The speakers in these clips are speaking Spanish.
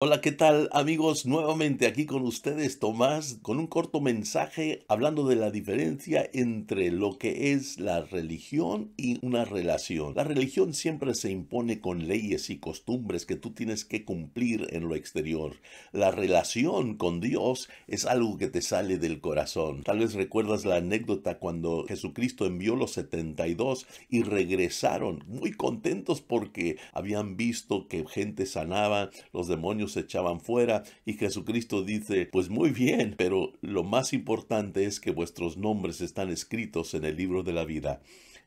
Hola, ¿qué tal amigos? Nuevamente aquí con ustedes Tomás con un corto mensaje hablando de la diferencia entre lo que es la religión y una relación. La religión siempre se impone con leyes y costumbres que tú tienes que cumplir en lo exterior. La relación con Dios es algo que te sale del corazón. Tal vez recuerdas la anécdota cuando Jesucristo envió los 72 y regresaron muy contentos porque habían visto que gente sanaba, los demonios se echaban fuera y Jesucristo dice, pues muy bien, pero lo más importante es que vuestros nombres están escritos en el libro de la vida.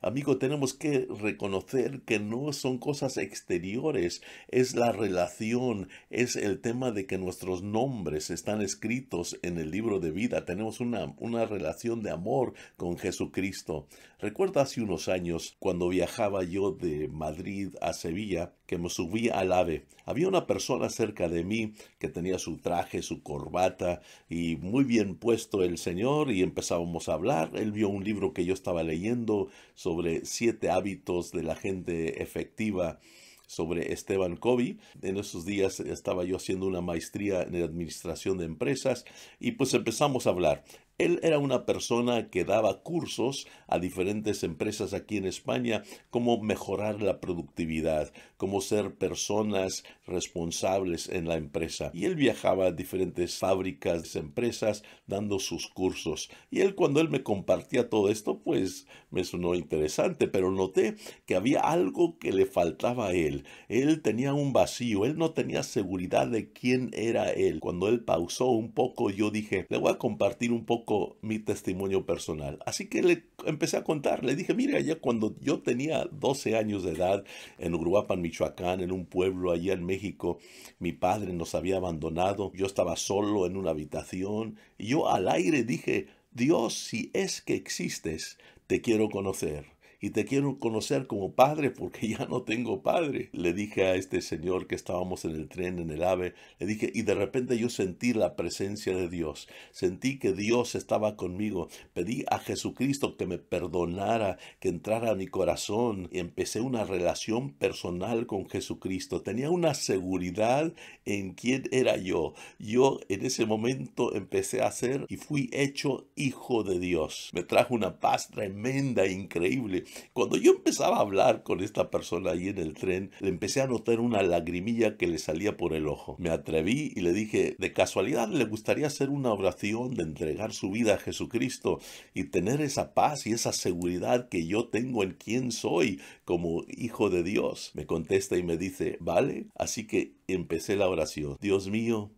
Amigo, tenemos que reconocer que no son cosas exteriores, es la relación, es el tema de que nuestros nombres están escritos en el libro de vida. Tenemos una, una relación de amor con Jesucristo. Recuerdo hace unos años, cuando viajaba yo de Madrid a Sevilla, que me subí al ave. Había una persona cerca de mí que tenía su traje, su corbata y muy bien puesto el señor y empezábamos a hablar. Él vio un libro que yo estaba leyendo sobre sobre siete hábitos de la gente efectiva sobre Esteban Covey. En esos días estaba yo haciendo una maestría en administración de empresas y pues empezamos a hablar él era una persona que daba cursos a diferentes empresas aquí en España, cómo mejorar la productividad, cómo ser personas responsables en la empresa. Y él viajaba a diferentes fábricas, empresas, dando sus cursos. Y él cuando él me compartía todo esto, pues me sonó interesante, pero noté que había algo que le faltaba a él. Él tenía un vacío, él no tenía seguridad de quién era él. Cuando él pausó un poco, yo dije, le voy a compartir un poco mi testimonio personal. Así que le empecé a contar, le dije, mire, allá cuando yo tenía 12 años de edad en Uruapan, Michoacán, en un pueblo allá en México, mi padre nos había abandonado, yo estaba solo en una habitación y yo al aire dije, Dios, si es que existes, te quiero conocer y te quiero conocer como padre porque ya no tengo padre. Le dije a este señor que estábamos en el tren, en el ave, le dije, y de repente yo sentí la presencia de Dios, sentí que Dios estaba conmigo, pedí a Jesucristo que me perdonara, que entrara a mi corazón, y empecé una relación personal con Jesucristo, tenía una seguridad en quién era yo. Yo en ese momento empecé a ser y fui hecho hijo de Dios. Me trajo una paz tremenda, increíble. Cuando yo empezaba a hablar con esta persona allí en el tren, le empecé a notar una lagrimilla que le salía por el ojo. Me atreví y le dije, de casualidad le gustaría hacer una oración de entregar su vida a Jesucristo y tener esa paz y esa seguridad que yo tengo en quién soy como hijo de Dios. Me contesta y me dice, vale, así que empecé la oración. Dios mío,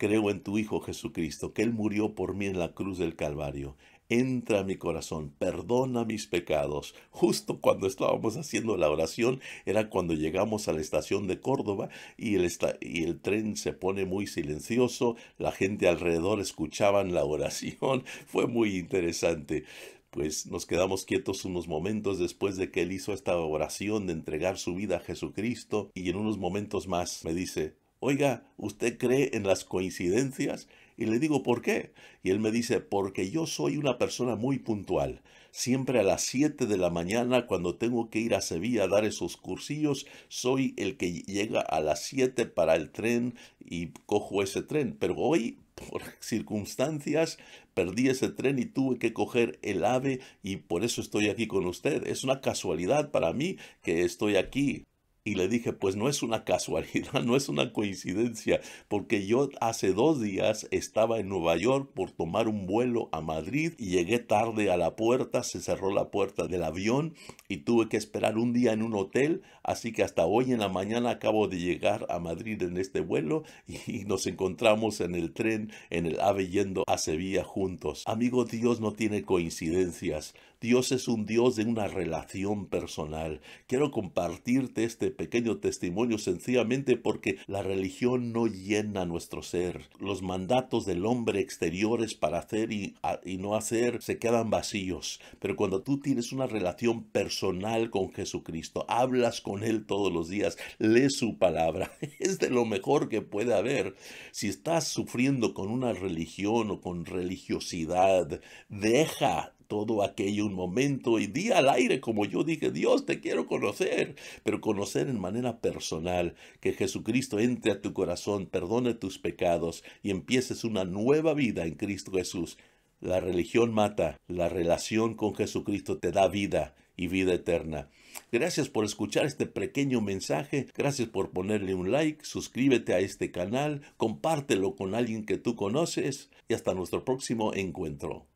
Creo en tu Hijo Jesucristo, que Él murió por mí en la cruz del Calvario entra mi corazón, perdona mis pecados. Justo cuando estábamos haciendo la oración era cuando llegamos a la estación de Córdoba y el, y el tren se pone muy silencioso, la gente alrededor escuchaban la oración, fue muy interesante. Pues nos quedamos quietos unos momentos después de que él hizo esta oración de entregar su vida a Jesucristo y en unos momentos más me dice, oiga, ¿usted cree en las coincidencias? Y le digo, ¿por qué? Y él me dice, porque yo soy una persona muy puntual. Siempre a las 7 de la mañana, cuando tengo que ir a Sevilla a dar esos cursillos, soy el que llega a las 7 para el tren y cojo ese tren. Pero hoy, por circunstancias, perdí ese tren y tuve que coger el ave y por eso estoy aquí con usted. Es una casualidad para mí que estoy aquí. Y le dije, pues no es una casualidad, no es una coincidencia, porque yo hace dos días estaba en Nueva York por tomar un vuelo a Madrid y llegué tarde a la puerta, se cerró la puerta del avión y tuve que esperar un día en un hotel, así que hasta hoy en la mañana acabo de llegar a Madrid en este vuelo y nos encontramos en el tren, en el AVE yendo a Sevilla juntos. Amigo, Dios no tiene coincidencias, Dios es un Dios de una relación personal. Quiero compartirte este pequeño testimonio sencillamente porque la religión no llena nuestro ser. Los mandatos del hombre exteriores para hacer y, no hacer se quedan vacíos. Pero cuando tú tienes una relación personal con Jesucristo, hablas con Él todos los días, lees su palabra, es de lo mejor que puede haber. Si estás sufriendo con una religión o con religiosidad, deja todo aquello un momento y día al aire, como yo dije, Dios, te quiero conocer, pero conocer en manera personal, que Jesucristo entre a tu corazón, perdone tus pecados y empieces una nueva vida en Cristo Jesús. La religión mata, la relación con Jesucristo te da vida y vida eterna. Gracias por escuchar este pequeño mensaje, gracias por ponerle un like, suscríbete a este canal, compártelo con alguien que tú conoces y hasta nuestro próximo encuentro.